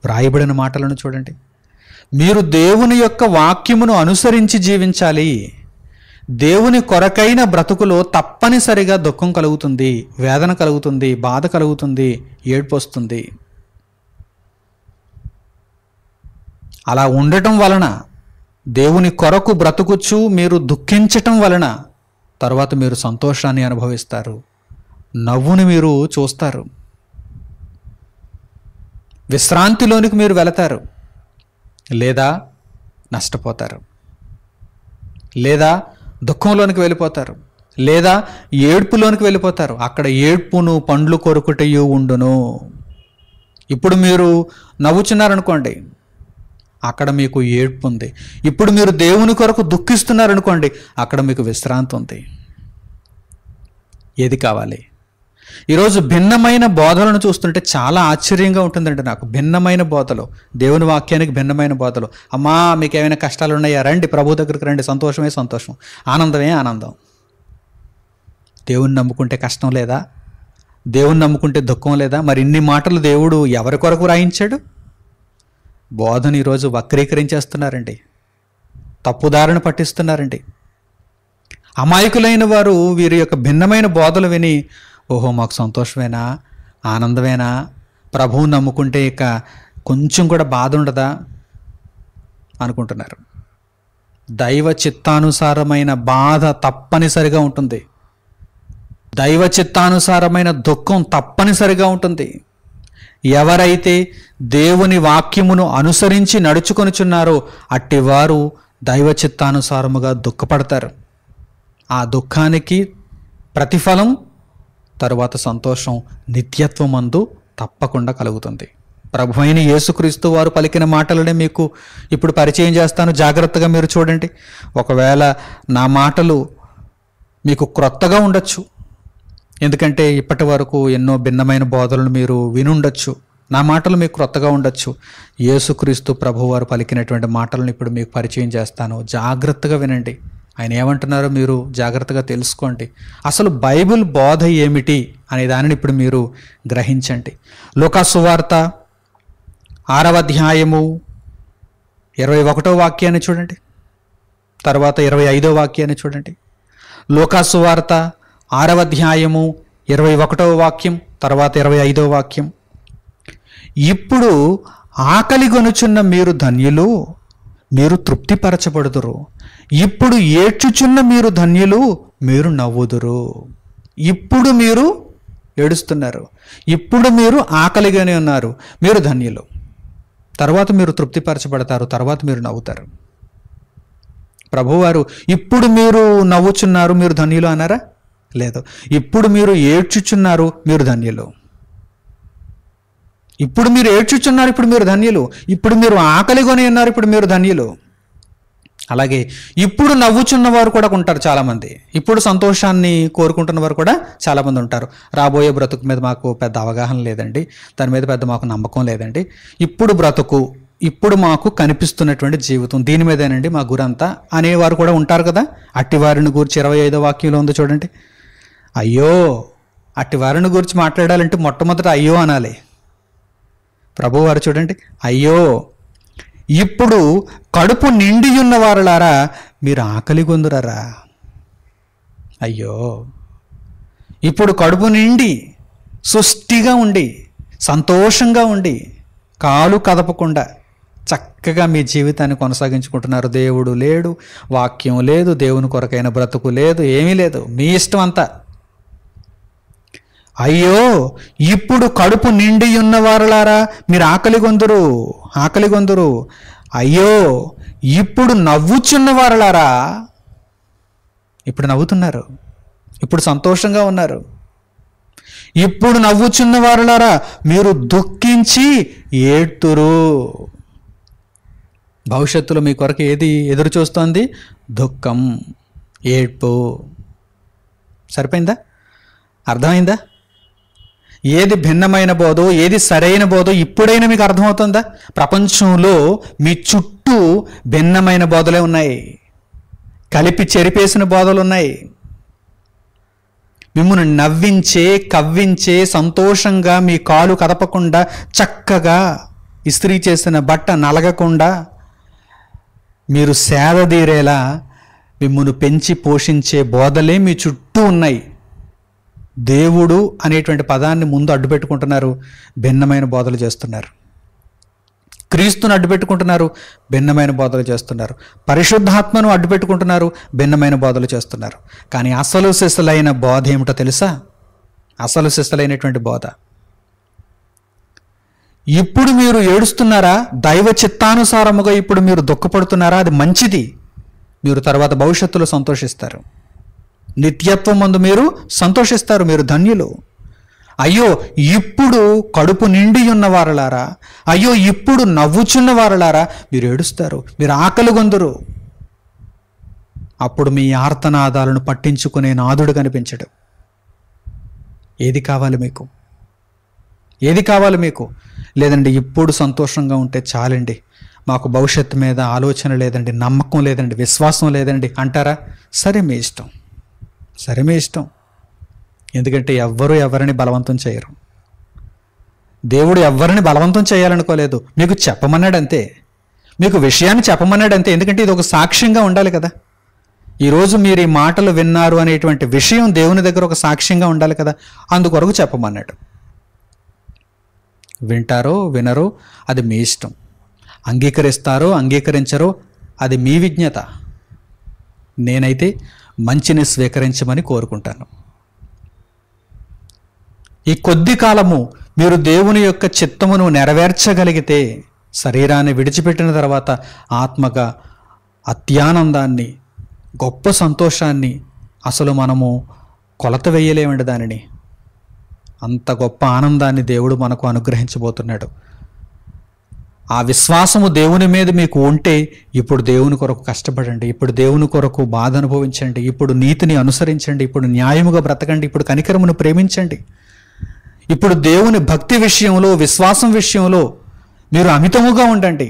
వ్రాయబడిన మాటలను చూడండి మీరు దేవుని యొక్క వాక్యమును అనుసరించి జీవించాలి దేవుని కొరకైన బ్రతుకులో తప్పనిసరిగా దుఃఖం కలుగుతుంది వేదన కలుగుతుంది బాధ కలుగుతుంది ఏడుపు వస్తుంది అలా ఉండటం వలన దేవుని కొరకు బ్రతుకుచ్చు మీరు దుఃఖించటం వలన తర్వాత మీరు సంతోషాన్ని అనుభవిస్తారు నవ్వుని మీరు చూస్తారు విశ్రాంతిలోనికి మీరు వెళతారు లేదా నష్టపోతారు లేదా దుఃఖంలోనికి వెళ్ళిపోతారు లేదా ఏడ్పులోనికి వెళ్ళిపోతారు అక్కడ ఏడ్పును పండ్లు కొరుకుటయు ఉండును ఇప్పుడు మీరు నవ్వుచున్నారనుకోండి అక్కడ మీకు ఏడ్పు ఉంది ఇప్పుడు మీరు దేవుని కొరకు దుఃఖిస్తున్నారనుకోండి అక్కడ మీకు విశ్రాంతి ఉంది ఏది కావాలి ఈరోజు భిన్నమైన బోధలను చూస్తుంటే చాలా ఆశ్చర్యంగా ఉంటుందండి నాకు భిన్నమైన బోధలు దేవుని వాక్యానికి భిన్నమైన బోధలు అమ్మా మీకు ఏమైనా కష్టాలు ఉన్నాయా రండి ప్రభు దగ్గరికి రండి సంతోషమే సంతోషం ఆనందమే ఆనందం దేవుణ్ణి నమ్ముకుంటే కష్టం లేదా దేవుణ్ణి నమ్ముకుంటే దుఃఖం లేదా మరి ఇన్ని మాటలు దేవుడు ఎవరి కొరకు రాయించాడు బోధను ఈరోజు వక్రీకరించేస్తున్నారండి తప్పుదారిని పట్టిస్తున్నారండి అమాయకులైన వారు వీరి యొక్క భిన్నమైన బోధలు విని ఓహో మాకు సంతోషమేనా ఆనందమేనా ప్రభువు నమ్ముకుంటే ఇక కొంచెం కూడా బాధ ఉండదా అనుకుంటున్నారు దైవ చిత్తానుసారమైన బాధ తప్పనిసరిగా ఉంటుంది దైవ చిత్తానుసారమైన దుఃఖం తప్పనిసరిగా ఉంటుంది ఎవరైతే దేవుని వాక్యమును అనుసరించి నడుచుకొనుచున్నారో అట్టివారు దైవ చిత్తానుసారముగా దుఃఖపడతారు ఆ దుఃఖానికి ప్రతిఫలం తరువాత సంతోషం నిత్యత్వమందు తప్పకుండా కలుగుతుంది ప్రభు అయిన యేసుక్రీస్తు వారు పలికిన మాటలనే మీకు ఇప్పుడు పరిచయం చేస్తాను జాగ్రత్తగా మీరు చూడండి ఒకవేళ నా మాటలు మీకు క్రొత్తగా ఉండొచ్చు ఎందుకంటే ఇప్పటి వరకు ఎన్నో భిన్నమైన బోధలను మీరు వినుండొచ్చు నా మాటలు మీకు క్రొత్తగా ఉండొచ్చు యేసుక్రీస్తు ప్రభువారు పలికినటువంటి మాటలను ఇప్పుడు మీకు పరిచయం చేస్తాను జాగ్రత్తగా వినండి ఆయన ఏమంటున్నారో మీరు జాగ్రత్తగా తెలుసుకోండి అసలు బైబిల్ బోధ ఏమిటి అనే దానిని ఇప్పుడు మీరు గ్రహించండి లోకాసువార్త ఆరవ అధ్యాయము ఇరవై ఒకటో వాక్యాన్ని చూడండి తర్వాత ఇరవై ఐదో వాక్యాన్ని చూడండి లోకాసువార్త ఆరవ అధ్యాయము ఇరవై ఒకటవ వాక్యం తర్వాత ఇరవై ఐదో వాక్యం ఇప్పుడు ఆకలి గొనుచున్న మీరు ధన్యులు మీరు తృప్తిపరచబడుదురు ఇప్పుడు ఏడ్చుచున్న మీరు ధన్యులు మీరు నవ్వుదురు ఇప్పుడు మీరు ఏడుస్తున్నారు ఇప్పుడు మీరు ఆకలిగానే ఉన్నారు మీరు ధన్యులు తర్వాత మీరు తృప్తిపరచబడతారు తర్వాత మీరు నవ్వుతారు ప్రభువారు ఇప్పుడు మీరు నవ్వుచున్నారు మీరు ధన్యులు అన్నారా లేదు ఇప్పుడు మీరు ఏడ్చుచున్నారు మీరు ధన్యులు ఇప్పుడు మీరు ఏడ్చుచున్నారు ఇప్పుడు మీరు ధన్యులు ఇప్పుడు మీరు ఆకలిగొని ఉన్నారు ఇప్పుడు మీరు ధన్యులు అలాగే ఇప్పుడు నవ్వుచున్న వారు కూడా ఉంటారు చాలామంది ఇప్పుడు సంతోషాన్ని కోరుకుంటున్న వారు కూడా చాలామంది ఉంటారు రాబోయే బ్రతుకు మీద మాకు పెద్ద అవగాహన లేదండి దాని మీద పెద్ద మాకు నమ్మకం లేదండి ఇప్పుడు బ్రతుకు ఇప్పుడు మాకు కనిపిస్తున్నటువంటి జీవితం దీని మీదేనండి మా గురంతా అనేవారు కూడా ఉంటారు కదా అట్టివారిని గురించి ఇరవై ఐదో వాక్యంలో ఉంది చూడండి అయ్యో అట్టివారిని గురించి మాట్లాడాలంటే మొట్టమొదట అయ్యో అనాలి ప్రభువారు చూడండి అయ్యో ఇప్పుడు కడుపు నిండి వారులారా మీరు ఆకలి కొందురరా అయ్యో ఇప్పుడు కడుపు నిండి సుష్టిగా ఉండి సంతోషంగా ఉండి కాలు కదపకుండా చక్కగా మీ జీవితాన్ని కొనసాగించుకుంటున్నారు దేవుడు లేడు వాక్యం లేదు దేవుని కొరకైన బ్రతుకు లేదు ఏమీ లేదు మీ ఇష్టం అంతా అయ్యో ఇప్పుడు కడుపు నిండి ఉన్న వారలారా మీరు ఆకలి కొందరు ఆకలి కొందరు అయ్యో ఇప్పుడు నవ్వుచున్న వారలారా ఇప్పుడు నవ్వుతున్నారు ఇప్పుడు సంతోషంగా ఉన్నారు ఇప్పుడు నవ్వుచున్న వారులారా మీరు దుఃఖించి ఏడ్తురు భవిష్యత్తులో మీ కొరకు ఏది ఎదురు చూస్తోంది దుఃఖం ఏడ్పు సరిపోయిందా అర్థమైందా ఏది భిన్నమైన బోధో ఏది సరైన బోధో ఇప్పుడైనా మీకు అర్థమవుతుందా ప్రపంచంలో మీ చుట్టూ భిన్నమైన బోధలే ఉన్నాయి కలిపి చెరిపేసిన బోధలు ఉన్నాయి మిమ్మల్ని నవ్వించే కవ్వించే సంతోషంగా మీ కాలు కదపకుండా చక్కగా ఇస్త్రీ చేసిన బట్ట నలగకుండా మీరు సేద తీరేలా మిమ్మల్ని పెంచి పోషించే బోధలే మీ చుట్టూ ఉన్నాయి దేవుడు అనేటువంటి పదాన్ని ముందు అడ్డుపెట్టుకుంటున్నారు భిన్నమైన బోధలు చేస్తున్నారు క్రీస్తును అడ్డుపెట్టుకుంటున్నారు భిన్నమైన బోధలు చేస్తున్నారు పరిశుద్ధాత్మను అడ్డుపెట్టుకుంటున్నారు భిన్నమైన బోధలు చేస్తున్నారు కానీ అసలు శిశులైన బోధ ఏమిటో తెలుసా అసలు శిశులైనటువంటి బోధ ఇప్పుడు మీరు ఏడుస్తున్నారా దైవ చిత్తానుసారముగా ఇప్పుడు మీరు దుఃఖపడుతున్నారా అది మంచిది మీరు తర్వాత భవిష్యత్తులో సంతోషిస్తారు నిత్యత్వం మందు మీరు సంతోషిస్తారు మీరు ధన్యులు అయ్యో ఇప్పుడు కడుపు నిండి ఉన్న వారలారా అయ్యో ఇప్పుడు నవ్వుచున్న వారలారా మీరు ఏడుస్తారు మీరు ఆకలి కొందరు అప్పుడు మీ ఆర్తనాదాలను పట్టించుకునే నాదుడు కనిపించడు ఏది కావాలి మీకు ఏది కావాలి మీకు లేదండి ఇప్పుడు సంతోషంగా ఉంటే చాలండి మాకు భవిష్యత్తు మీద ఆలోచన లేదండి నమ్మకం లేదండి విశ్వాసం లేదండి అంటారా సరే మీ ఇష్టం సరే మీ ఇష్టం ఎందుకంటే ఎవ్వరూ ఎవరిని బలవంతం చేయరు దేవుడు ఎవరిని బలవంతం చేయాలనుకోలేదు మీకు చెప్పమన్నాడు అంతే మీకు విషయాన్ని చెప్పమన్నాడు అంతే ఎందుకంటే ఇది ఒక సాక్ష్యంగా ఉండాలి కదా ఈరోజు మీరు ఈ మాటలు విన్నారు అనేటువంటి విషయం దేవుని దగ్గర ఒక సాక్ష్యంగా ఉండాలి కదా అందుకొరకు చెప్పమన్నాడు వింటారో వినరో అది మీ ఇష్టం అంగీకరిస్తారో అంగీకరించరో అది మీ విజ్ఞత నేనైతే మంచిని స్వీకరించమని కోరుకుంటాను ఈ కొద్ది కాలము మీరు దేవుని యొక్క చిత్తమును నెరవేర్చగలిగితే శరీరాన్ని విడిచిపెట్టిన తర్వాత ఆత్మగా అత్యానందాన్ని గొప్ప సంతోషాన్ని అసలు మనము కొలత వేయలేమండి దానిని అంత గొప్ప ఆనందాన్ని దేవుడు మనకు అనుగ్రహించబోతున్నాడు ఆ విశ్వాసము దేవుని మీద మీకు ఉంటే ఇప్పుడు దేవుని కొరకు కష్టపడండి ఇప్పుడు దేవుని కొరకు బాధ అనుభవించండి ఇప్పుడు నీతిని అనుసరించండి ఇప్పుడు న్యాయముగా బ్రతకండి ఇప్పుడు కనికరమును ప్రేమించండి ఇప్పుడు దేవుని భక్తి విషయంలో విశ్వాసం విషయంలో మీరు అమితముగా ఉండండి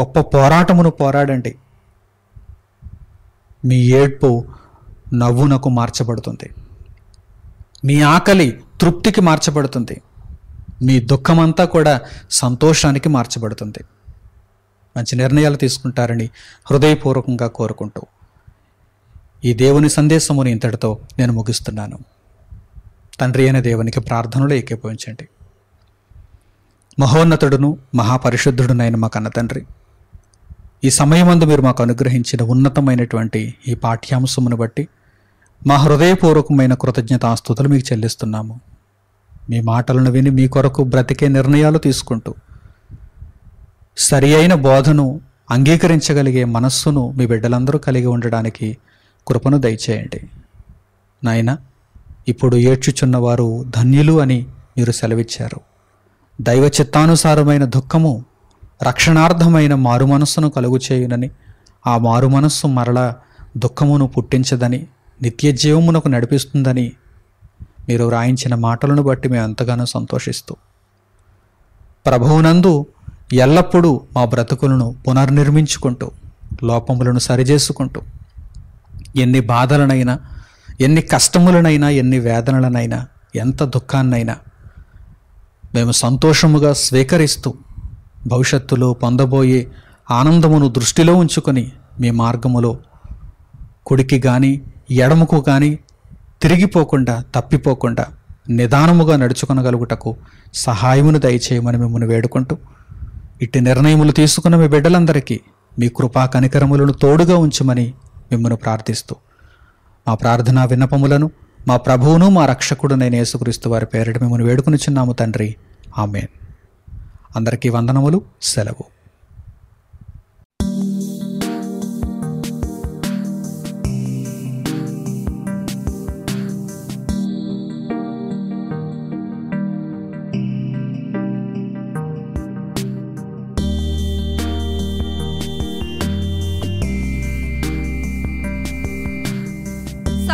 గొప్ప పోరాటమును పోరాడండి మీ ఏడ్పు నవ్వునకు మార్చబడుతుంది మీ ఆకలి తృప్తికి మార్చబడుతుంది నీ దుఃఖమంతా కూడా సంతోషానికి మార్చబడుతుంది మంచి నిర్ణయాలు తీసుకుంటారని హృదయపూర్వకంగా కోరుకుంటూ ఈ దేవుని సందేశముని ఇంతటితో నేను ముగిస్తున్నాను తండ్రి అయిన దేవునికి ప్రార్థనలు ఏకీభవించండి మహోన్నతుడును మహాపరిశుద్ధుడునైన మా కన్న తండ్రి ఈ సమయమందు మీరు మాకు అనుగ్రహించిన ఉన్నతమైనటువంటి ఈ పాఠ్యాంశమును బట్టి మా హృదయపూర్వకమైన కృతజ్ఞతాస్తుతులు మీకు చెల్లిస్తున్నాము మీ మాటలను విని మీ కొరకు బ్రతికే నిర్ణయాలు తీసుకుంటూ సరి అయిన బోధను అంగీకరించగలిగే మనస్సును మీ బిడ్డలందరూ కలిగి ఉండడానికి కృపను దయచేయండి నాయన ఇప్పుడు ఏడ్చుచున్నవారు ధన్యులు అని మీరు సెలవిచ్చారు దైవ చిత్తానుసారమైన దుఃఖము రక్షణార్థమైన మారు మనస్సును కలుగు చేయునని ఆ మారు మనస్సు మరలా దుఃఖమును పుట్టించదని నిత్య జీవమునకు నడిపిస్తుందని మీరు వ్రాయించిన మాటలను బట్టి మేము ఎంతగానో సంతోషిస్తూ ప్రభువునందు ఎల్లప్పుడూ మా బ్రతుకులను పునర్నిర్మించుకుంటూ లోపములను సరిచేసుకుంటూ ఎన్ని బాధలనైనా ఎన్ని కష్టములనైనా ఎన్ని వేదనలనైనా ఎంత దుఃఖాన్నైనా మేము సంతోషముగా స్వీకరిస్తూ భవిష్యత్తులో పొందబోయే ఆనందమును దృష్టిలో ఉంచుకొని మీ మార్గములో కుడికి కానీ ఎడముకు కానీ తిరిగిపోకుండా తప్పిపోకుండా నిదానముగా నడుచుకొనగలుగుటకు సహాయమును దయచేయమని మిమ్మల్ని వేడుకుంటూ ఇట్టి నిర్ణయములు తీసుకున్న మీ బిడ్డలందరికీ మీ కృపా కనికరములను తోడుగా ఉంచమని మిమ్మల్ని ప్రార్థిస్తూ మా ప్రార్థనా విన్నపములను మా ప్రభువును మా రక్షకుడు నేను యేసుక్రీస్తు వారి పేరిట మిమ్మల్ని చిన్నాము తండ్రి ఆమెన్ అందరికీ వందనములు సెలవు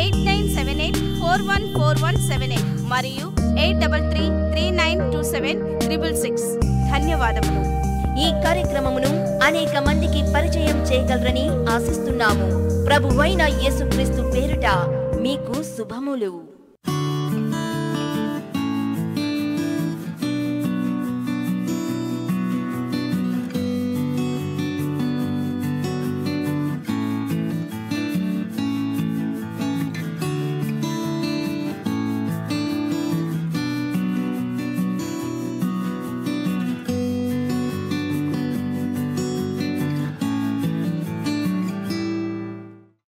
eight nine seven eight four one four one seven eight మరియు eight double three three nine two seven triple six ధన్యవాదములు ఈ కార్యక్రమమును అనేక మందికి పరిచయం చేయగలరని ఆశిస్తున్నాము ప్రభువైన యేసుక్రీస్తు పేరుట మీకు శుభములు